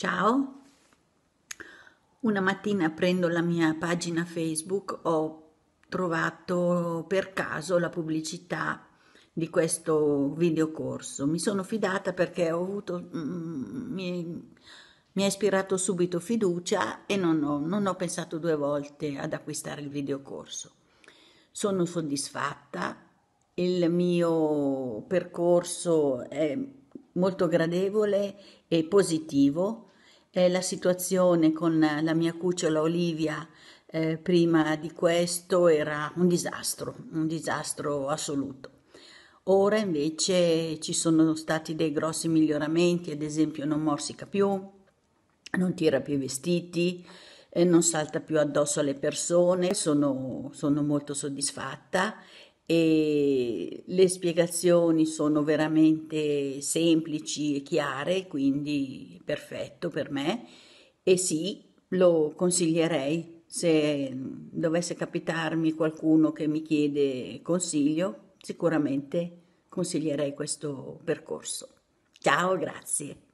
Ciao, una mattina prendo la mia pagina Facebook, ho trovato per caso la pubblicità di questo videocorso. Mi sono fidata perché ho avuto, mm, mi, mi, ha ispirato subito fiducia e non ho, non ho pensato due volte ad acquistare il videocorso. Sono soddisfatta, il mio percorso è molto gradevole e positivo eh, la situazione con la mia cucciola Olivia eh, prima di questo era un disastro, un disastro assoluto. Ora invece ci sono stati dei grossi miglioramenti, ad esempio non morsica più, non tira più i vestiti, eh, non salta più addosso alle persone, sono, sono molto soddisfatta e le spiegazioni sono veramente semplici e chiare, quindi perfetto per me e sì, lo consiglierei se dovesse capitarmi qualcuno che mi chiede consiglio, sicuramente consiglierei questo percorso. Ciao, grazie.